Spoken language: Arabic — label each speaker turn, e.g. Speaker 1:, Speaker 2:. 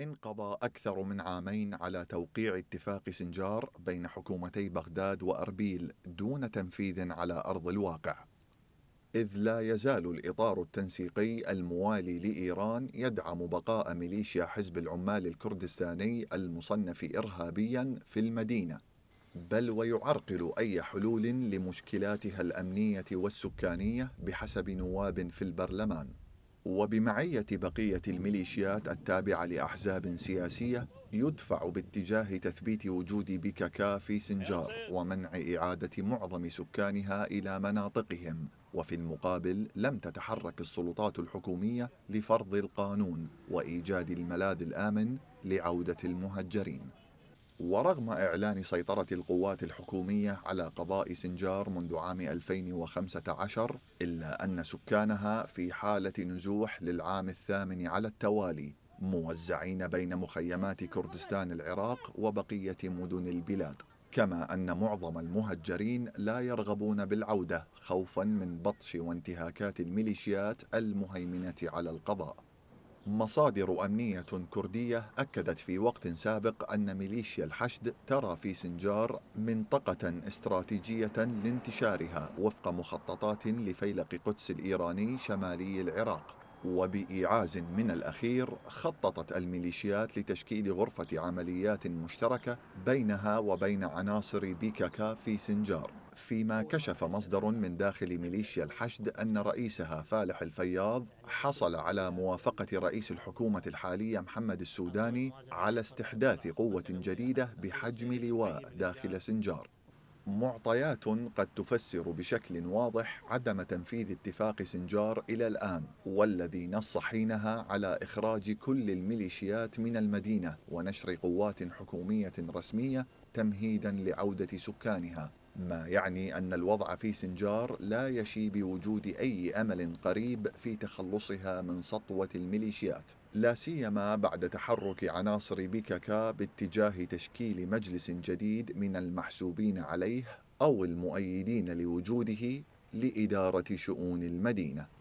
Speaker 1: انقضى أكثر من عامين على توقيع اتفاق سنجار بين حكومتي بغداد وأربيل دون تنفيذ على أرض الواقع إذ لا يزال الإطار التنسيقي الموالي لإيران يدعم بقاء ميليشيا حزب العمال الكردستاني المصنف إرهابيا في المدينة بل ويعرقل أي حلول لمشكلاتها الأمنية والسكانية بحسب نواب في البرلمان وبمعية بقية الميليشيات التابعة لأحزاب سياسية يدفع باتجاه تثبيت وجود بيكاكا في سنجار ومنع إعادة معظم سكانها إلى مناطقهم وفي المقابل لم تتحرك السلطات الحكومية لفرض القانون وإيجاد الملاذ الآمن لعودة المهجرين ورغم إعلان سيطرة القوات الحكومية على قضاء سنجار منذ عام 2015 إلا أن سكانها في حالة نزوح للعام الثامن على التوالي موزعين بين مخيمات كردستان العراق وبقية مدن البلاد كما أن معظم المهجرين لا يرغبون بالعودة خوفا من بطش وانتهاكات الميليشيات المهيمنة على القضاء مصادر أمنية كردية أكدت في وقت سابق أن ميليشيا الحشد ترى في سنجار منطقة استراتيجية لانتشارها وفق مخططات لفيلق قدس الإيراني شمالي العراق وبإيعاز من الأخير خططت الميليشيات لتشكيل غرفة عمليات مشتركة بينها وبين عناصر بيكاكا في سنجار فيما كشف مصدر من داخل ميليشيا الحشد أن رئيسها فالح الفياض حصل على موافقة رئيس الحكومة الحالية محمد السوداني على استحداث قوة جديدة بحجم لواء داخل سنجار معطيات قد تفسر بشكل واضح عدم تنفيذ اتفاق سنجار الى الان والذي نص حينها على اخراج كل الميليشيات من المدينه ونشر قوات حكوميه رسميه تمهيدا لعوده سكانها ما يعني أن الوضع في سنجار لا يشي بوجود أي أمل قريب في تخلصها من سطوة الميليشيات لا سيما بعد تحرك عناصر بيكاكا باتجاه تشكيل مجلس جديد من المحسوبين عليه أو المؤيدين لوجوده لإدارة شؤون المدينة